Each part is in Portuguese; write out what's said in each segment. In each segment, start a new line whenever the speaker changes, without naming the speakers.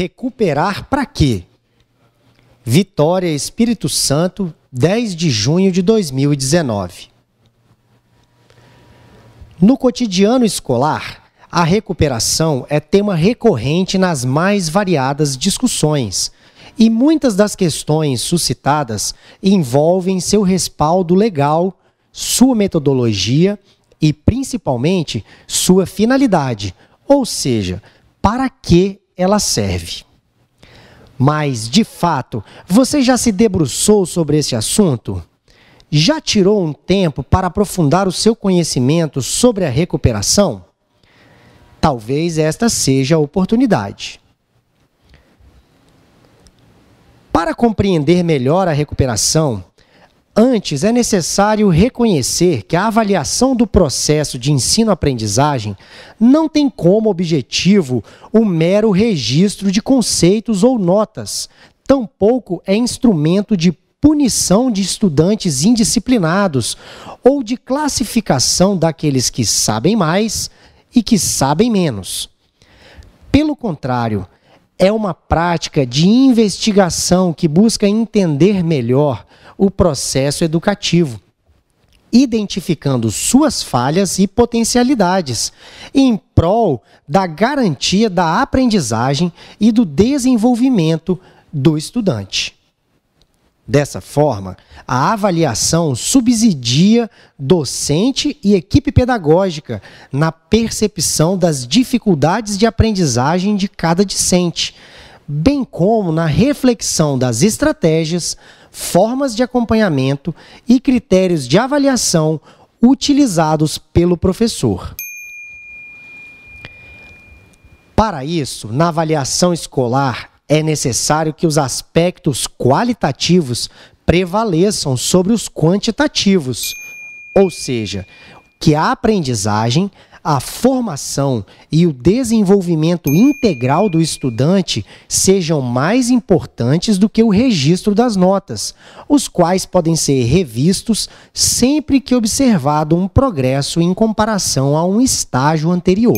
Recuperar para quê? Vitória, Espírito Santo, 10 de junho de 2019. No cotidiano escolar, a recuperação é tema recorrente nas mais variadas discussões, e muitas das questões suscitadas envolvem seu respaldo legal, sua metodologia e, principalmente, sua finalidade, ou seja, para que ela serve. Mas, de fato, você já se debruçou sobre esse assunto? Já tirou um tempo para aprofundar o seu conhecimento sobre a recuperação? Talvez esta seja a oportunidade. Para compreender melhor a recuperação, Antes, é necessário reconhecer que a avaliação do processo de ensino-aprendizagem não tem como objetivo o mero registro de conceitos ou notas, tampouco é instrumento de punição de estudantes indisciplinados ou de classificação daqueles que sabem mais e que sabem menos. Pelo contrário, é uma prática de investigação que busca entender melhor o processo educativo, identificando suas falhas e potencialidades, em prol da garantia da aprendizagem e do desenvolvimento do estudante. Dessa forma, a avaliação subsidia docente e equipe pedagógica na percepção das dificuldades de aprendizagem de cada discente, bem como na reflexão das estratégias, formas de acompanhamento e critérios de avaliação utilizados pelo professor. Para isso, na avaliação escolar, é necessário que os aspectos qualitativos prevaleçam sobre os quantitativos, ou seja, que a aprendizagem a formação e o desenvolvimento integral do estudante sejam mais importantes do que o registro das notas, os quais podem ser revistos sempre que observado um progresso em comparação a um estágio anterior.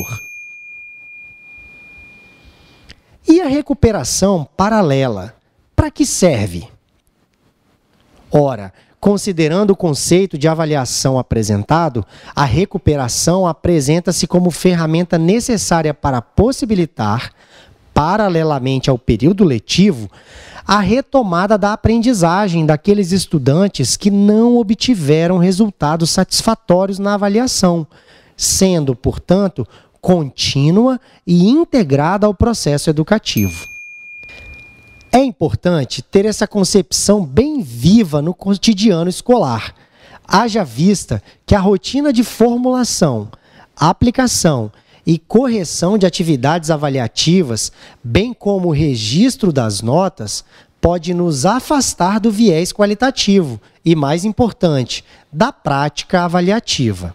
E a recuperação paralela? Para que serve? Ora, Considerando o conceito de avaliação apresentado, a recuperação apresenta-se como ferramenta necessária para possibilitar, paralelamente ao período letivo, a retomada da aprendizagem daqueles estudantes que não obtiveram resultados satisfatórios na avaliação, sendo, portanto, contínua e integrada ao processo educativo. É importante ter essa concepção bem viva no cotidiano escolar, haja vista que a rotina de formulação, aplicação e correção de atividades avaliativas, bem como o registro das notas, pode nos afastar do viés qualitativo e, mais importante, da prática avaliativa.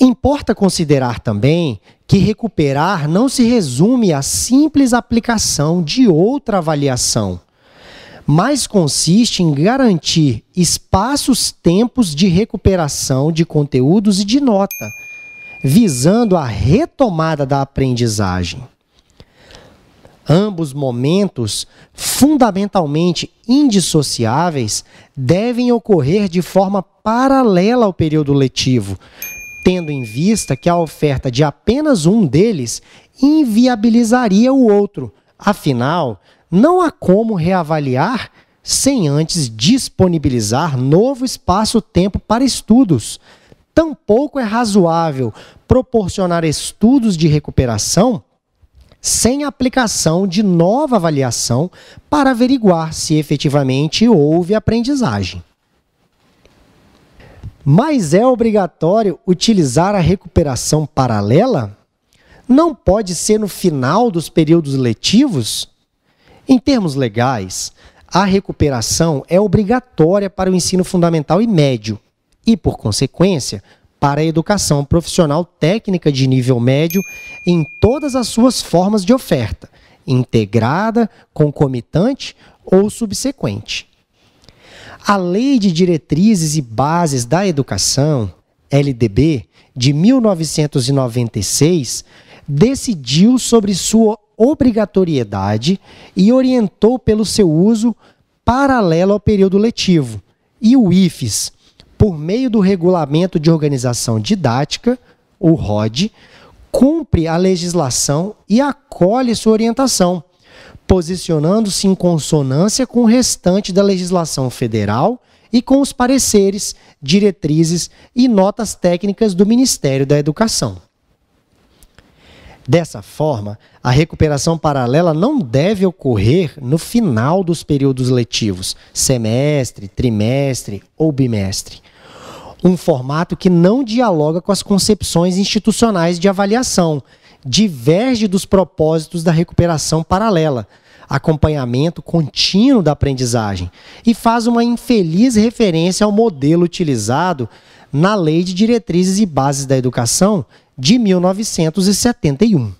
Importa considerar também que recuperar não se resume à simples aplicação de outra avaliação, mas consiste em garantir espaços, tempos de recuperação de conteúdos e de nota, visando a retomada da aprendizagem. Ambos momentos, fundamentalmente indissociáveis, devem ocorrer de forma paralela ao período letivo, tendo em vista que a oferta de apenas um deles inviabilizaria o outro. Afinal, não há como reavaliar sem antes disponibilizar novo espaço-tempo para estudos. Tampouco é razoável proporcionar estudos de recuperação sem aplicação de nova avaliação para averiguar se efetivamente houve aprendizagem. Mas é obrigatório utilizar a recuperação paralela? Não pode ser no final dos períodos letivos? Em termos legais, a recuperação é obrigatória para o ensino fundamental e médio e, por consequência, para a educação profissional técnica de nível médio em todas as suas formas de oferta, integrada, concomitante ou subsequente. A Lei de Diretrizes e Bases da Educação, LDB, de 1996, decidiu sobre sua obrigatoriedade e orientou pelo seu uso paralelo ao período letivo. E o IFES, por meio do Regulamento de Organização Didática, o ROD, cumpre a legislação e acolhe sua orientação, posicionando-se em consonância com o restante da legislação federal e com os pareceres, diretrizes e notas técnicas do Ministério da Educação. Dessa forma, a recuperação paralela não deve ocorrer no final dos períodos letivos, semestre, trimestre ou bimestre. Um formato que não dialoga com as concepções institucionais de avaliação, diverge dos propósitos da recuperação paralela, acompanhamento contínuo da aprendizagem, e faz uma infeliz referência ao modelo utilizado na Lei de Diretrizes e Bases da Educação de 1971.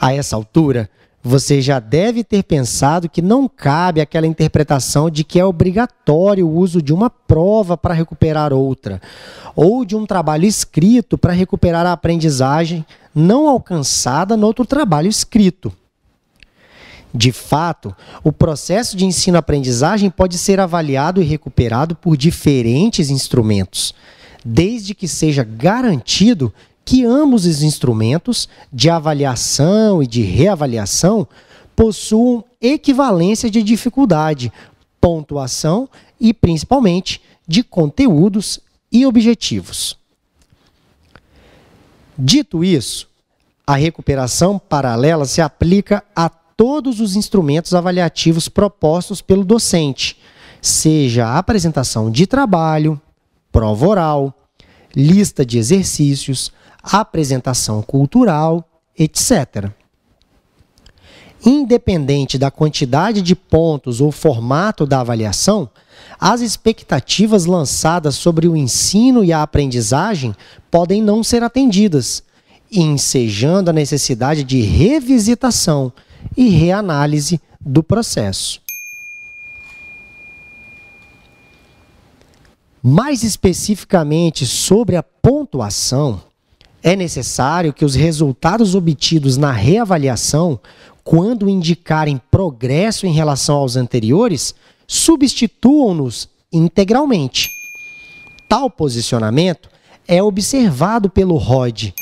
A essa altura, você já deve ter pensado que não cabe aquela interpretação de que é obrigatório o uso de uma prova para recuperar outra, ou de um trabalho escrito para recuperar a aprendizagem não alcançada no outro trabalho escrito. De fato, o processo de ensino-aprendizagem pode ser avaliado e recuperado por diferentes instrumentos, desde que seja garantido que ambos os instrumentos de avaliação e de reavaliação possuam equivalência de dificuldade, pontuação e, principalmente, de conteúdos e objetivos. Dito isso, a recuperação paralela se aplica a todos os instrumentos avaliativos propostos pelo docente, seja a apresentação de trabalho, prova oral, lista de exercícios, apresentação cultural, etc. Independente da quantidade de pontos ou formato da avaliação, as expectativas lançadas sobre o ensino e a aprendizagem podem não ser atendidas, ensejando a necessidade de revisitação e reanálise do processo. Mais especificamente sobre a pontuação, é necessário que os resultados obtidos na reavaliação, quando indicarem progresso em relação aos anteriores, substituam-nos integralmente. Tal posicionamento é observado pelo ROD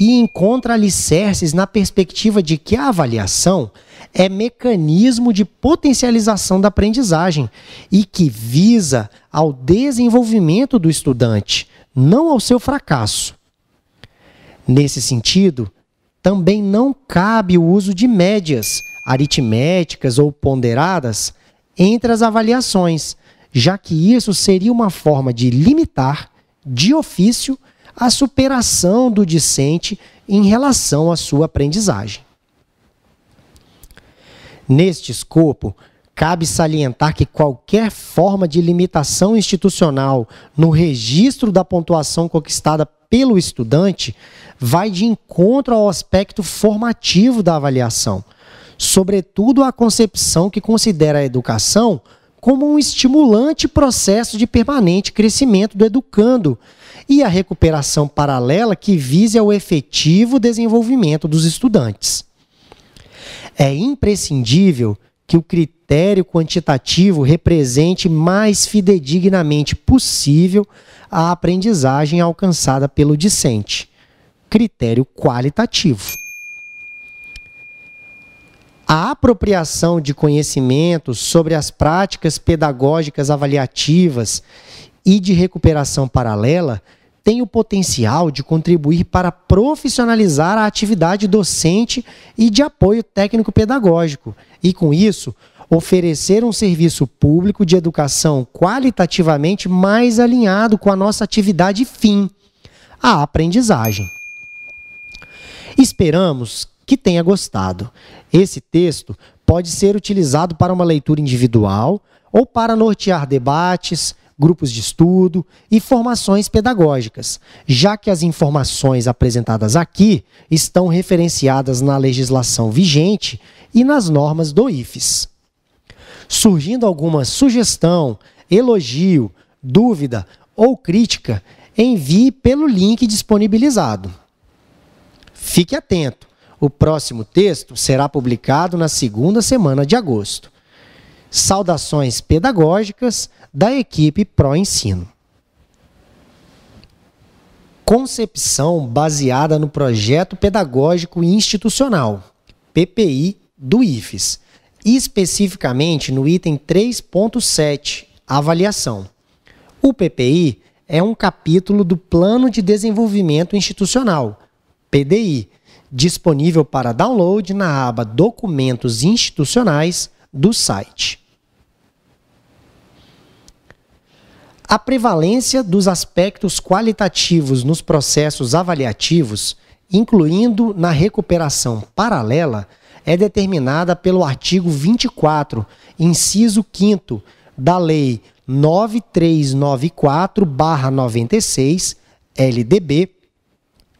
e encontra alicerces na perspectiva de que a avaliação é mecanismo de potencialização da aprendizagem e que visa ao desenvolvimento do estudante, não ao seu fracasso. Nesse sentido, também não cabe o uso de médias aritméticas ou ponderadas entre as avaliações, já que isso seria uma forma de limitar, de ofício, a superação do discente em relação à sua aprendizagem. Neste escopo, cabe salientar que qualquer forma de limitação institucional no registro da pontuação conquistada pelo estudante vai de encontro ao aspecto formativo da avaliação, sobretudo a concepção que considera a educação como um estimulante processo de permanente crescimento do educando e a recuperação paralela que vise ao efetivo desenvolvimento dos estudantes. É imprescindível que o critério quantitativo represente mais fidedignamente possível a aprendizagem alcançada pelo discente. Critério qualitativo. A apropriação de conhecimentos sobre as práticas pedagógicas avaliativas e de recuperação paralela tem o potencial de contribuir para profissionalizar a atividade docente e de apoio técnico-pedagógico, e com isso, oferecer um serviço público de educação qualitativamente mais alinhado com a nossa atividade fim, a aprendizagem. Esperamos que tenha gostado. Esse texto pode ser utilizado para uma leitura individual ou para nortear debates, grupos de estudo e formações pedagógicas, já que as informações apresentadas aqui estão referenciadas na legislação vigente e nas normas do IFES. Surgindo alguma sugestão, elogio, dúvida ou crítica, envie pelo link disponibilizado. Fique atento! O próximo texto será publicado na segunda semana de agosto. Saudações pedagógicas da equipe Pro Ensino. Concepção baseada no projeto pedagógico institucional, PPI do IFES, especificamente no item 3.7, avaliação. O PPI é um capítulo do Plano de Desenvolvimento Institucional, PDI, disponível para download na aba Documentos Institucionais do site. A prevalência dos aspectos qualitativos nos processos avaliativos, incluindo na recuperação paralela, é determinada pelo artigo 24, inciso 5 da Lei 9394-96, LDB,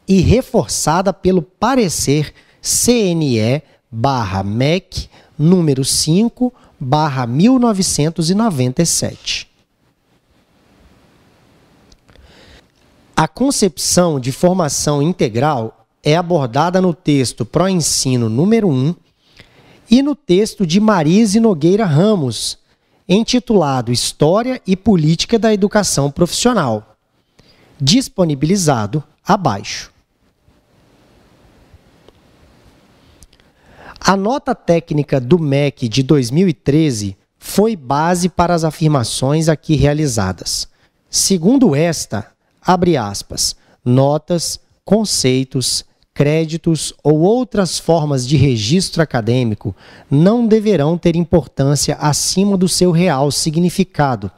e reforçada pelo parecer CNE/MEC número 5/1997. A concepção de formação integral é abordada no texto Pro Ensino número 1 e no texto de Marise Nogueira Ramos, intitulado História e Política da Educação Profissional, disponibilizado abaixo. A nota técnica do MEC de 2013 foi base para as afirmações aqui realizadas. Segundo esta, abre aspas, notas, conceitos, créditos ou outras formas de registro acadêmico não deverão ter importância acima do seu real significado.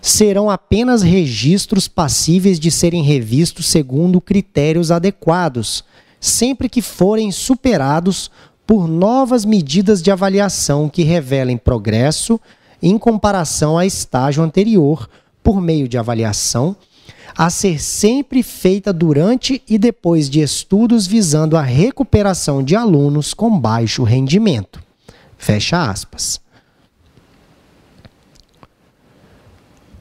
Serão apenas registros passíveis de serem revistos segundo critérios adequados, sempre que forem superados por novas medidas de avaliação que revelem progresso em comparação a estágio anterior, por meio de avaliação a ser sempre feita durante e depois de estudos visando a recuperação de alunos com baixo rendimento. Fecha aspas.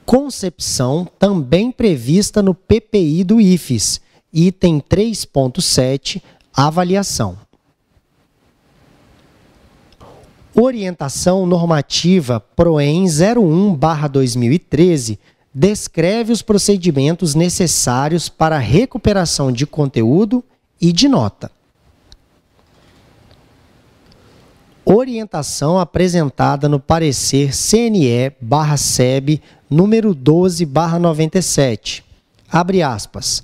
Concepção também prevista no PPI do IFES, item 3.7, avaliação. Orientação Normativa PROEM 01/2013 descreve os procedimentos necessários para a recuperação de conteúdo e de nota. Orientação apresentada no parecer CNE/SEB número 12/97. Abre aspas.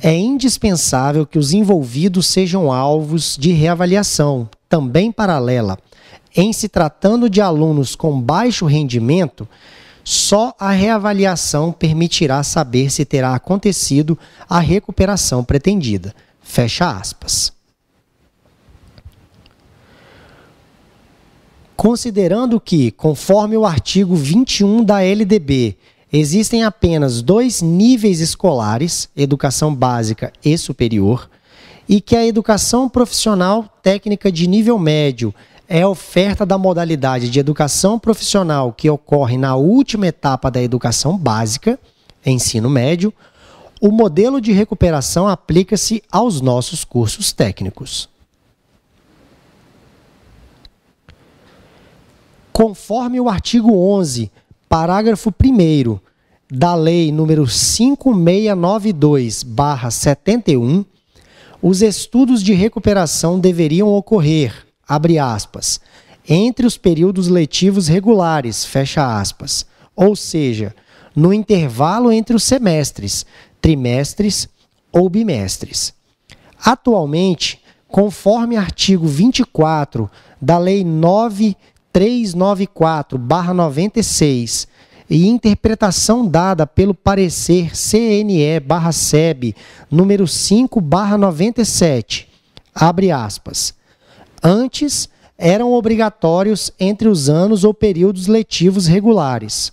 É indispensável que os envolvidos sejam alvos de reavaliação, também paralela. Em se tratando de alunos com baixo rendimento, só a reavaliação permitirá saber se terá acontecido a recuperação pretendida. Fecha aspas. Considerando que, conforme o artigo 21 da LDB, existem apenas dois níveis escolares, educação básica e superior, e que a educação profissional técnica de nível médio é a oferta da modalidade de educação profissional que ocorre na última etapa da educação básica, ensino médio. O modelo de recuperação aplica-se aos nossos cursos técnicos. Conforme o artigo 11, parágrafo 1 da Lei nº 5692/71, os estudos de recuperação deveriam ocorrer abre aspas, entre os períodos letivos regulares, fecha aspas, ou seja, no intervalo entre os semestres, trimestres ou bimestres. Atualmente, conforme artigo 24 da Lei 9394-96 e interpretação dada pelo parecer CNE/SEB número 5/97, abre aspas antes eram obrigatórios entre os anos ou períodos letivos regulares.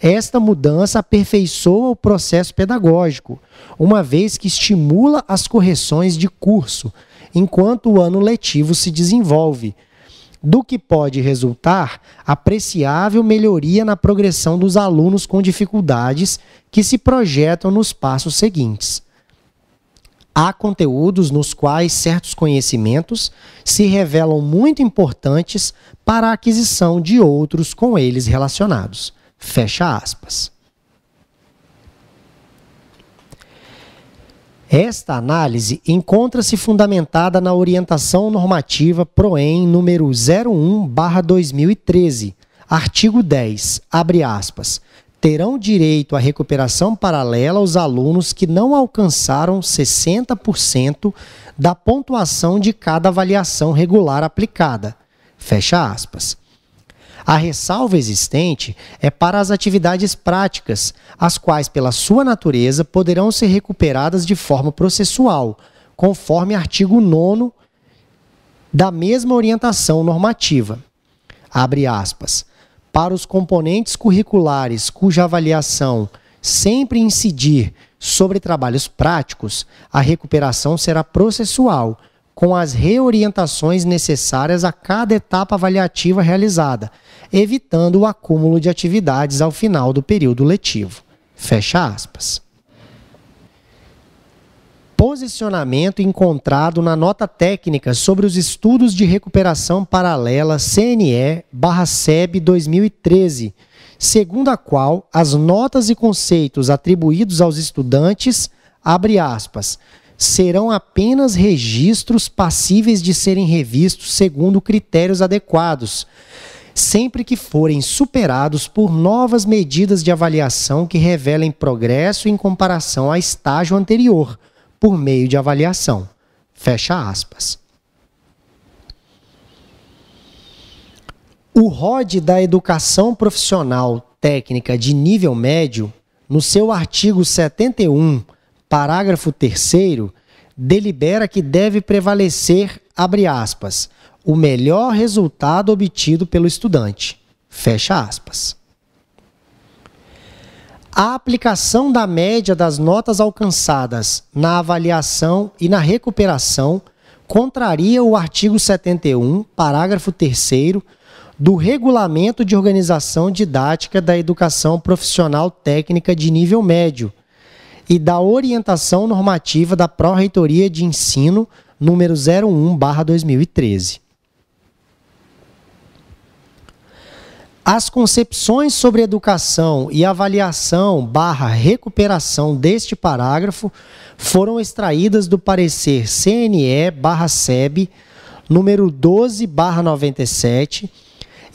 Esta mudança aperfeiçoa o processo pedagógico, uma vez que estimula as correções de curso, enquanto o ano letivo se desenvolve, do que pode resultar apreciável melhoria na progressão dos alunos com dificuldades que se projetam nos passos seguintes há conteúdos nos quais certos conhecimentos se revelam muito importantes para a aquisição de outros com eles relacionados. Fecha aspas. Esta análise encontra-se fundamentada na orientação normativa PROEM número 01/2013, artigo 10, abre aspas terão direito à recuperação paralela os alunos que não alcançaram 60% da pontuação de cada avaliação regular aplicada. Fecha aspas. A ressalva existente é para as atividades práticas, as quais, pela sua natureza, poderão ser recuperadas de forma processual, conforme artigo 9 da mesma orientação normativa. Abre aspas para os componentes curriculares cuja avaliação sempre incidir sobre trabalhos práticos, a recuperação será processual, com as reorientações necessárias a cada etapa avaliativa realizada, evitando o acúmulo de atividades ao final do período letivo. Fecha aspas posicionamento encontrado na nota técnica sobre os estudos de recuperação paralela CNE/SEB 2013, segundo a qual as notas e conceitos atribuídos aos estudantes, abre aspas, serão apenas registros passíveis de serem revistos segundo critérios adequados, sempre que forem superados por novas medidas de avaliação que revelem progresso em comparação a estágio anterior por meio de avaliação. Fecha aspas. O ROD da Educação Profissional Técnica de Nível Médio, no seu artigo 71, parágrafo 3 delibera que deve prevalecer, abre aspas, o melhor resultado obtido pelo estudante. Fecha aspas a aplicação da média das notas alcançadas na avaliação e na recuperação contraria o artigo 71, parágrafo 3 do Regulamento de Organização Didática da Educação Profissional Técnica de Nível Médio e da Orientação Normativa da Pró-Reitoria de Ensino número 01/2013. As concepções sobre educação e avaliação barra recuperação deste parágrafo foram extraídas do parecer CNE barra SEB, número 12 barra 97,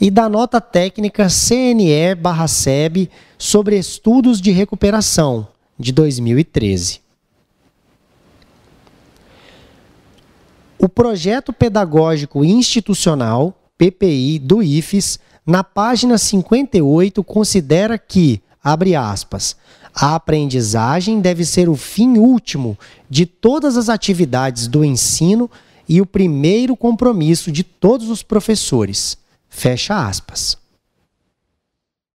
e da nota técnica CNE barra SEB sobre estudos de recuperação, de 2013. O projeto pedagógico institucional, PPI, do IFES, na página 58, considera que, abre aspas, a aprendizagem deve ser o fim último de todas as atividades do ensino e o primeiro compromisso de todos os professores. Fecha aspas.